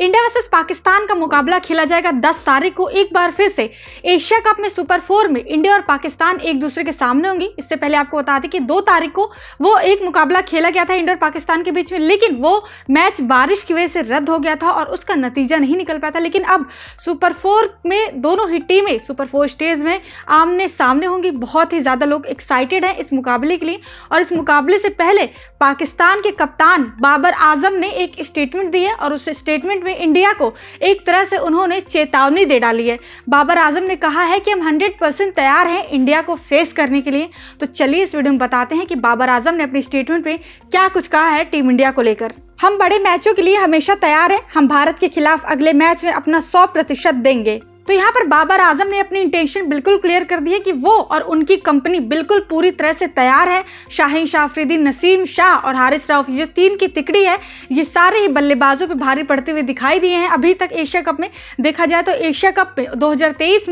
India versus Pakistan का मुकाबला खेला जाएगा 10 तारीख को एक बार फिर से एशिया कप में सुपर फोर में इंडिया और पाकिस्तान एक दूसरे के सामने होंगी इससे पहले आपको बता दें कि दो तारीख को वो एक मुकाबला खेला गया था इंडिया और पाकिस्तान के बीच में लेकिन वो मैच बारिश की वजह से रद्द हो गया था और उसका नतीजा नहीं निकल पाया था लेकिन अब सुपर फोर में दोनों ही टीमें सुपर फोर स्टेज में आमने सामने होंगी बहुत ही ज़्यादा लोग एक्साइटेड हैं इस मुकाबले के लिए और इस मुकाबले से पहले पाकिस्तान के कप्तान बाबर आजम ने एक स्टेटमेंट दी है और उस स्टेटमेंट में इंडिया को एक तरह से उन्होंने चेतावनी दे डाली है बाबर आजम ने कहा है कि हम 100 परसेंट तैयार हैं इंडिया को फेस करने के लिए तो चलिए इस वीडियो में बताते हैं कि बाबर आजम ने अपनी स्टेटमेंट में क्या कुछ कहा है टीम इंडिया को लेकर हम बड़े मैचों के लिए हमेशा तैयार हैं हम भारत के खिलाफ अगले मैच में अपना सौ प्रतिशत देंगे तो यहाँ पर बाबर आजम ने अपनी इंटेंशन बिल्कुल क्लियर कर दी है कि वो और उनकी कंपनी बिल्कुल पूरी तरह से तैयार है शाहीन शाह अफरीदी नसीम शाह और हारिस राउफ ये तीन की तिकड़ी है ये सारे ही बल्लेबाजों पर भारी पड़ते हुए दिखाई दिए हैं अभी तक एशिया कप में देखा जाए तो एशिया कप में दो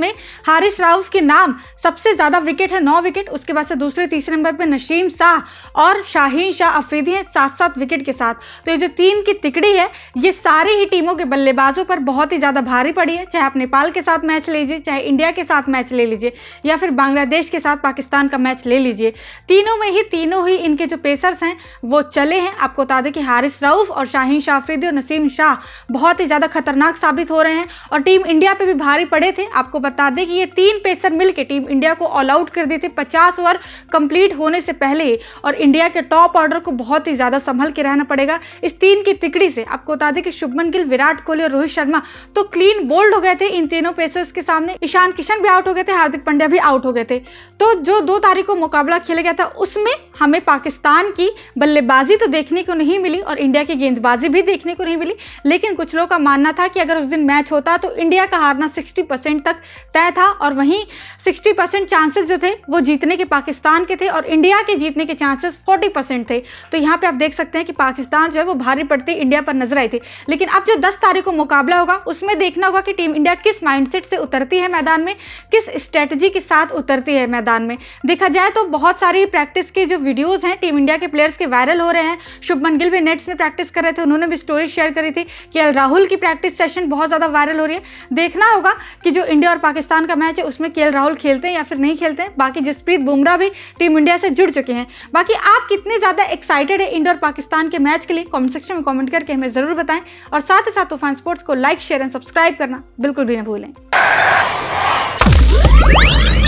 में हारिस राउफ के नाम सबसे ज़्यादा विकेट है नौ विकेट उसके बाद से दूसरे तीसरे नंबर पर नसीम शाह और शाहीन शाह अफरीदी हैं सात सात विकेट के साथ तो ये जो तीन की तिकड़ी है ये सारी ही टीमों के बल्लेबाजों पर बहुत ही ज़्यादा भारी पड़ी है चाहे आप नेपाल के साथ मैच लीजिए चाहे इंडिया के साथ मैच ले लीजिए या फिर बांग्लादेश के साथ पाकिस्तान का मैच ले लीजिए तीनों में ही तीनों ही इनके जो पेसर्स हैं वो चले हैं आपको बता दें कि हारिस रऊफ़ और शाहीन शाफरीदी और नसीम शाह बहुत ही ज़्यादा खतरनाक साबित हो रहे हैं और टीम इंडिया पर भी भारी पड़े थे आपको बता दें कि ये तीन पेसर मिल टीम इंडिया को ऑल आउट कर दिए थे पचास ओवर कंप्लीट होने से पहले ही और इंडिया के टॉप ऑर्डर को बहुत ही ज़्यादा संभल के रहना पड़ेगा इस तीन की तिकड़ी से आपको बता दें कि शुभमन गिल विराट कोहली और रोहित शर्मा तो क्लीन बोल्ड हो गए थे इन तीनों दोनों पेसर्स के सामने ईशान किशन भी आउट हो गए थे हार्दिक पांड्या भी आउट हो गए थे तो जो दो तारीख को मुकाबला खेला गया था उसमें हमें पाकिस्तान की बल्लेबाजी तो देखने को नहीं मिली और इंडिया की गेंदबाजी भी देखने को नहीं मिली लेकिन कुछ लोगों का मानना था कि अगर उस दिन मैच होता तो इंडिया का हारना सिक्सटी तक तय था और वहीं सिक्सटी चांसेस जो थे वो जीतने के पाकिस्तान के थे और इंडिया के जीतने के चांसेस फोर्टी थे तो यहाँ पर आप देख सकते हैं कि पाकिस्तान जो है वो भारी पड़ती इंडिया पर नजर आई थी लेकिन अब जो दस तारीख को मुकाबला होगा उसमें देखना होगा कि टीम इंडिया किस माइंड माइंडसेट से उतरती है मैदान में किस स्ट्रेटजी के साथ उतरती है मैदान में देखा जाए तो बहुत सारी प्रैक्टिस के जो वीडियोज़ हैं टीम इंडिया के प्लेयर्स के वायरल हो रहे हैं शुभमन गिल भी नेट्स में प्रैक्टिस कर रहे थे उन्होंने भी स्टोरी शेयर करी थी कि राहुल की प्रैक्टिस सेशन बहुत ज़्यादा वायरल हो रही है देखना होगा कि जो इंडिया और पाकिस्तान का मैच है उसमें के राहुल खेलते हैं या फिर नहीं खेलते हैं बाकी जसप्रीत बुमराह भी टीम इंडिया से जुड़ चुके हैं बाकी आप कितने ज़्यादा एक्साइटेड है इंडिया और पाकिस्तान के मैच के लिए कॉमेंट सेक्शन में कॉमेंट करके हमें ज़रूर बताएं और साथ ही साथ तूफान स्पोर्ट्स को लाइक शेयर एंड सब्सक्राइब करना बिल्कुल भी ना भूलें Thank you.